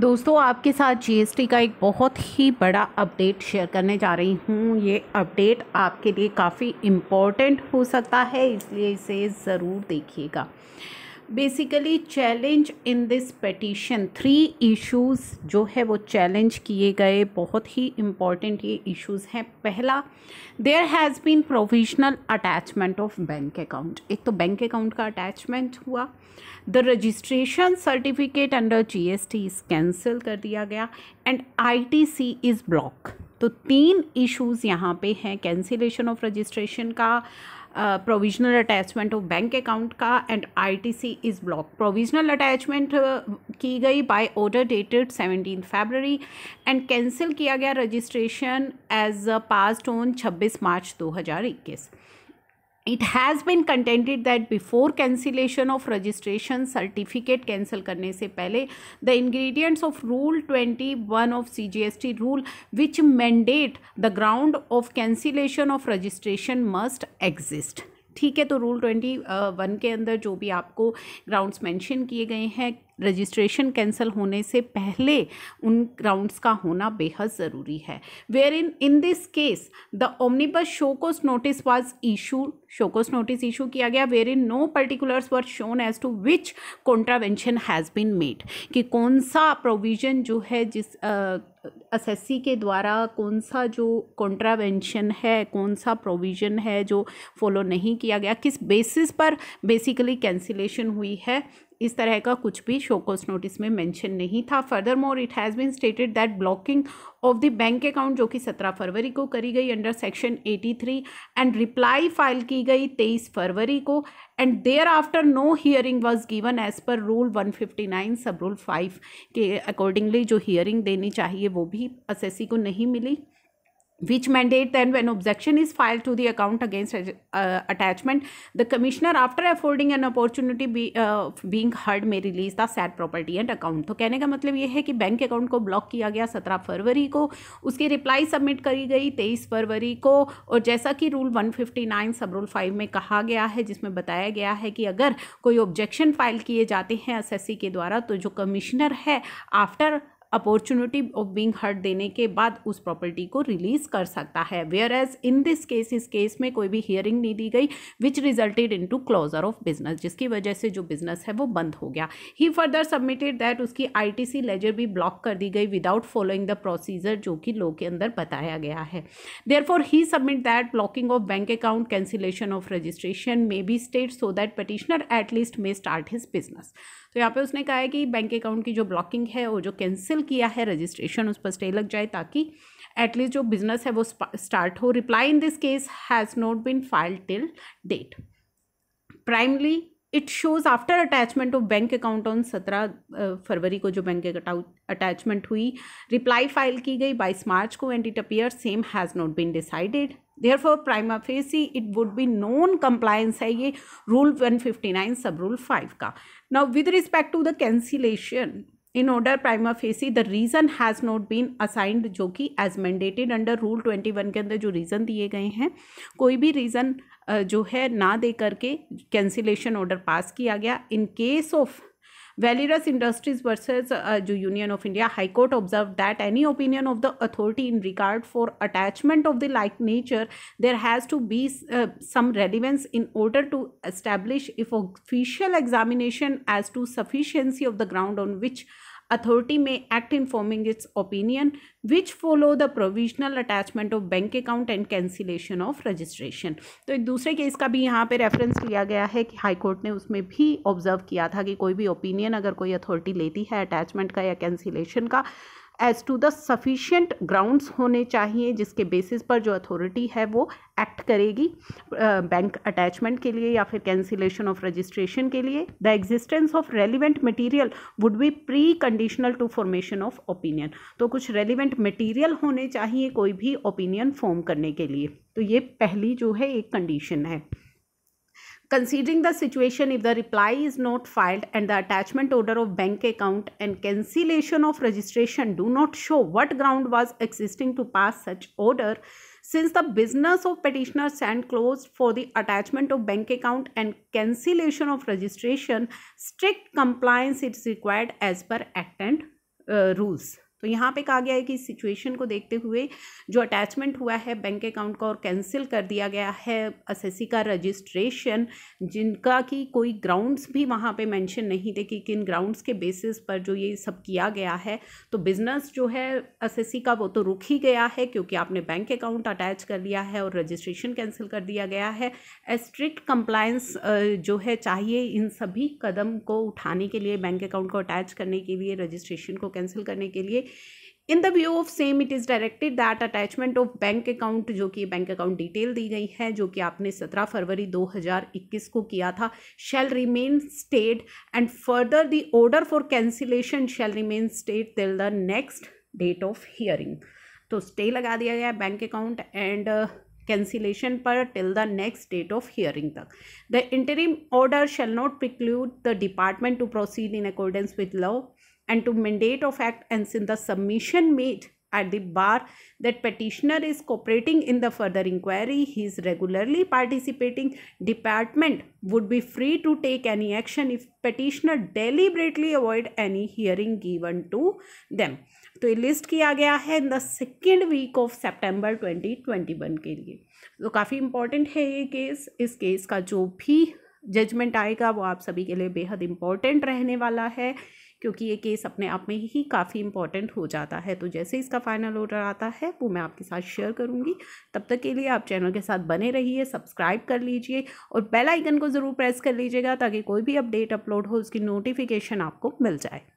दोस्तों आपके साथ जीएसटी का एक बहुत ही बड़ा अपडेट शेयर करने जा रही हूँ ये अपडेट आपके लिए काफ़ी इम्पोर्टेंट हो सकता है इसलिए इसे ज़रूर देखिएगा basically challenge in this petition three issues जो है वो चैलेंज किए गए बहुत ही इम्पॉर्टेंट ये इश्यूज़ हैं पहला there has been provisional attachment of bank account एक तो बैंक अकाउंट का अटैचमेंट हुआ the registration certificate under G S T is cancel कर दिया गया and I T C is block तो तीन इश्यूज़ यहाँ पे हैं कैंसिलेशन ऑफ रजिस्ट्रेशन का provisional attachment of bank account का and ITC is block provisional attachment की गई by order dated seventeen February and cancel किया गया रजिस्ट्रेशन एज पास्ट ऑन छब्बीस मार्च दो हज़ार इक्कीस it has been contended that before cancellation of registration certificate cancel करने से पहले the ingredients of rule twenty one of C G S T rule which mandate the ground of cancellation of registration must exist ठीक है तो rule twenty one के अंदर जो भी आपको ग्राउंड्स मैंशन किए गए हैं रजिस्ट्रेशन कैंसिल होने से पहले उन ग्राउंड्स का होना बेहद ज़रूरी है wherein in this case the omnibus show cause notice was issue show cause notice issue किया गया wherein no particulars were shown as to which contravention has been made कि कौन सा प्रोविज़न जो है जिस एस एस सी के द्वारा कौन सा जो कॉन्ट्रावेंशन है कौन सा प्रोविज़न है जो फॉलो नहीं किया गया किस बेसिस पर बेसिकली कैंसिलेशन हुई है इस तरह का कुछ भी शोकोस नोटिस में मेंशन नहीं था furthermore it has been stated that blocking of the bank account जो कि सत्रह फरवरी को करी गई under section eighty three and reply file की गई तेईस फरवरी को and thereafter no hearing was given as per rule one fifty nine sub rule five के अकॉर्डिंगली जो हियरिंग देनी चाहिए वो भी एस को नहीं मिली which mandate then when objection is filed to the account against uh, attachment the commissioner after affording an opportunity be, uh, being heard may release the said property and account तो कहने का मतलब ये है कि bank account को block किया गया सत्रह फरवरी को उसकी रिप्लाई सबमिट करी गई तेईस फरवरी को और जैसा कि rule one fifty nine sub rule five में कहा गया है जिसमें बताया गया है कि अगर कोई ऑब्जेक्शन फाइल किए जाते हैं एस के द्वारा तो जो कमिश्नर है after opportunity of being heard देने के बाद उस प्रॉपर्टी को रिलीज़ कर सकता है whereas in this case इस केस में कोई भी हियरिंग नहीं दी गई which resulted into closure of business जिसकी वजह से जो बिजनेस है वो बंद हो गया ही फर्दर सबमिटेड दैट उसकी आई टी सी लेजर भी ब्लॉक कर दी गई विदाउट फॉलोइंग द प्रोसीजर जो कि लॉ के अंदर बताया गया है therefore he submit that blocking of bank account cancellation of registration may be stayed so that petitioner at least may start his business तो यहाँ पे उसने कहा है कि बैंक अकाउंट की जो ब्लॉकिंग है वो जो कैंसिल किया है रजिस्ट्रेशन उस पर स्टे लग जाए ताकि एटलीस्ट जो बिजनेस है वो स्टार्ट हो reply in this case has not been filed till date primarily it shows after attachment of bank account on सत्रह फरवरी को जो बैंक अटैचमेंट हुई रिप्लाई फाइल की गई बाईस मार्च को and it appear same has not been decided therefore prima facie it would be non compliance है ये rule one fifty nine sub rule five का now with respect to the cancellation in order prima facie the reason has not been assigned जो कि as mandated under rule twenty one के अंदर जो reason दिए गए हैं कोई भी रीज़न जो है ना दे करके कैंसिलेशन ऑर्डर पास किया गया in case of Valerius Industries versus uh, Union of India, High Court observed that any opinion of the authority in regard for attachment of the like nature, there has to be uh, some relevance in order to establish if official examination as to sufficiency of the ground on which authority में act in forming its opinion which follow the provisional attachment of bank account and cancellation of registration तो एक दूसरे case का भी यहाँ पे reference लिया गया है कि हाई कोर्ट ने उसमें भी ऑब्जर्व किया था कि कोई भी ओपिनियन अगर कोई अथॉरिटी लेती है अटैचमेंट का या कैंसिलेशन का as to the sufficient grounds होने चाहिए जिसके बेसिस पर जो अथॉरिटी है वो एक्ट करेगी बैंक अटैचमेंट के लिए या फिर कैंसिलेशन ऑफ रजिस्ट्रेशन के लिए the existence of relevant material would be pre conditional to formation of opinion तो कुछ रेलिवेंट मटीरियल होने चाहिए कोई भी ओपिनियन फॉर्म करने के लिए तो ये पहली जो है एक कंडीशन है Considering the situation, if the reply is not filed and the attachment order of bank account and cancellation of registration do not show what ground was existing to pass such order, since the business of petitioner stand closed for the attachment of bank account and cancellation of registration, strict compliance is required as per Act and uh, rules. तो यहाँ पे कहा गया है कि इस situation को देखते हुए जो अटैचमेंट हुआ है बैंक अकाउंट का और कैंसिल कर दिया गया है एस का रजिस्ट्रेशन जिनका कि कोई ग्राउंड्स भी वहाँ पे मेंशन नहीं थे कि किन ग्राउंड्स के बेसिस पर जो ये सब किया गया है तो बिज़नेस जो है एस का वो तो रुक ही गया है क्योंकि आपने बैंक अकाउंट अटैच कर लिया है और रजिस्ट्रेशन कैंसिल कर दिया गया है स्ट्रिक्ट कंप्लाइंस जो है चाहिए इन सभी कदम को उठाने के लिए बैंक अकाउंट को अटैच करने के लिए रजिस्ट्रेशन को कैंसिल करने के लिए in the view of same it is directed that attachment of bank account जो कि बैंक अकाउंट डिटेल दी गई है जो कि आपने 17 फरवरी 2021 को किया था shall remain stayed and further the order for cancellation shall remain stayed till the next date of hearing तो स्टे लगा दिया गया बैंक अकाउंट एंड कैंसिलेशन पर till the next date of hearing तक the interim order shall not preclude the department to proceed in accordance with law and to mandate of act and in the submission made at the bar that petitioner is cooperating in the further inquiry he is regularly participating department would be free to take any action if petitioner deliberately avoid any hearing given to them तो ये list किया गया है in the second week of September twenty twenty one के लिए तो काफ़ी important है ये केस इस केस का जो भी जजमेंट आएगा वो आप सभी के लिए बेहद इम्पॉर्टेंट रहने वाला है क्योंकि ये केस अपने आप में ही काफ़ी इंपॉर्टेंट हो जाता है तो जैसे इसका फाइनल ऑर्डर आता है वो मैं आपके साथ शेयर करूँगी तब तक के लिए आप चैनल के साथ बने रहिए सब्सक्राइब कर लीजिए और बेल आइकन को ज़रूर प्रेस कर लीजिएगा ताकि कोई भी अपडेट अपलोड हो उसकी नोटिफिकेशन आपको मिल जाए